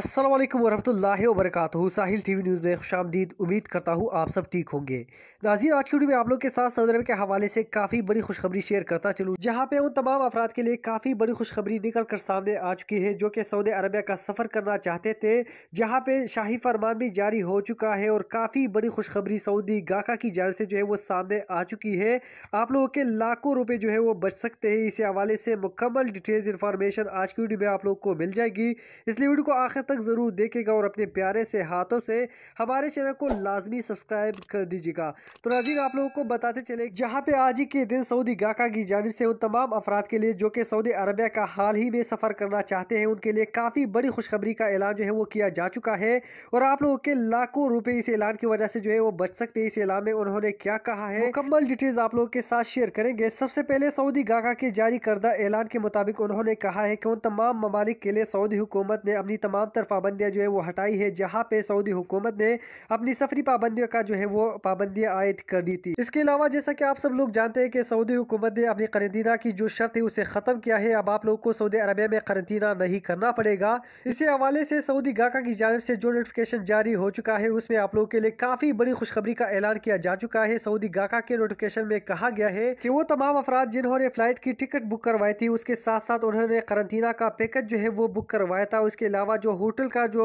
असलम वरह वरक साहिल T V news में खुश आमदीद उम्मीद करता हूँ आप सब ठीक होंगे नाज़ी आज की वीडियो में आप लोग के साथ सऊदी अरब के हवाले से काफ़ी बड़ी खुशखबरी शेयर करता चलूँ जहाँ पे उन तमाम अफराद के लिए काफ़ी बड़ी खुशखबरी निकल कर सामने आ चुकी है जो कि सऊदी अरबिया का सफ़र करना चाहते थे जहाँ पे शाही फरमान भी जारी हो चुका है और काफ़ी बड़ी खुशखबरी सऊदी गाका की जान से जो है वो सामने आ चुकी है आप लोगों के लाखों रुपये जो है वो बच सकते हैं इसी हवाले से मुकम्मल डिटेल्स इन्फॉर्मेशन आज की वीडियो में आप लोग को मिल जाएगी इसलिए वीडियो को आखिर तक ज़रूर देखेगा और अपने प्यारे से हाथों से हमारे चैनल को लाजमी सब्सक्राइब कर दीजिएगा तो नाजिन आप लोगों को बताते चले जहाँ पे आज ही के दिन सऊदी गाका की जानब से उन तमाम अफराद के लिए जो कि सऊदी अरबिया का हाल ही में सफ़र करना चाहते हैं उनके लिए काफ़ी बड़ी खुशखबरी का ऐलान जो है वो किया जा चुका है और आप लोगों के लाखों रुपये इस ऐलान की वजह से जो है वो बच सकते हैं इस ऐलान में उन्होंने क्या कहा है मुकम्मल डिटेल्स आप लोगों के साथ शेयर करेंगे सबसे पहले सऊदी गाका के जारी करदा ऐलान के मुताबिक उन्होंने कहा है कि उन तमाम ममालिक के लिए सऊदी हुकूमत ने अपनी तमाम तर पाबंदियाँ जो है वो हटाई है जहाँ पे सऊदी हुकूमत ने अपनी सफरी पाबंदियों का जो है वो पाबंदियाँ आयद कर दी थी इसके अलावा जैसा कि आप सब लोग जानते हैं कि सऊदी हुकूमत ने अपनी करंतना की जो शर्त है उसे ख़त्म किया है अब आप लोग को सऊदी अरबिया में करंतना नहीं करना पड़ेगा इसी हवाले से सऊदी गाका की जानब से जो नोटिफिकेशन जारी हो चुका है उसमें आप लोगों के लिए काफ़ी बड़ी खुशखबरी का ऐलान किया जा चुका है सऊदी गाका के नोटिफिकेशन में कहा गया है कि वो तमाम अफराद जिन्होंने फ्लाइट की टिकट बुक करवाई थी उसके साथ साथ उन्होंने करंतना का पैकेज जो है वो बुक करवाया था उसके अलावा जो होटल का जो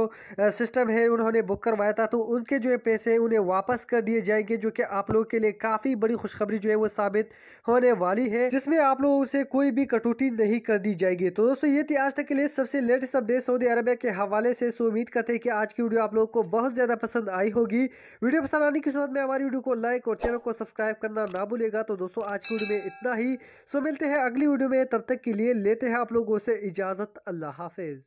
सिस्टम है उन्होंने बुक करवाया था तो उनके जो है पैसे उन्हें वापस कर दिए जाएंगे जो कि आप लोगों के लिए काफ़ी बड़ी खुशखबरी जो है वो साबित होने वाली है जिसमें आप लोगों से कोई भी कटौती नहीं कर दी जाएगी तो दोस्तों ये थी आज तक के लिए सबसे लेटेस्ट अपडेट सऊदी अरबिया के हवाले से सो उम्मीद करते हैं कि आज की वीडियो आप लोगों को बहुत ज़्यादा पसंद आई होगी वीडियो पसंद आने की शुरुआत में हमारी वीडियो को लाइक और चैनल को सब्सक्राइब करना ना भूलेगा तो दोस्तों आज की वीडियो में इतना ही सो मिलते हैं अगली वीडियो में तब तक के लिए लेते हैं आप लोगों से इजाज़त अल्लाह हाफिज़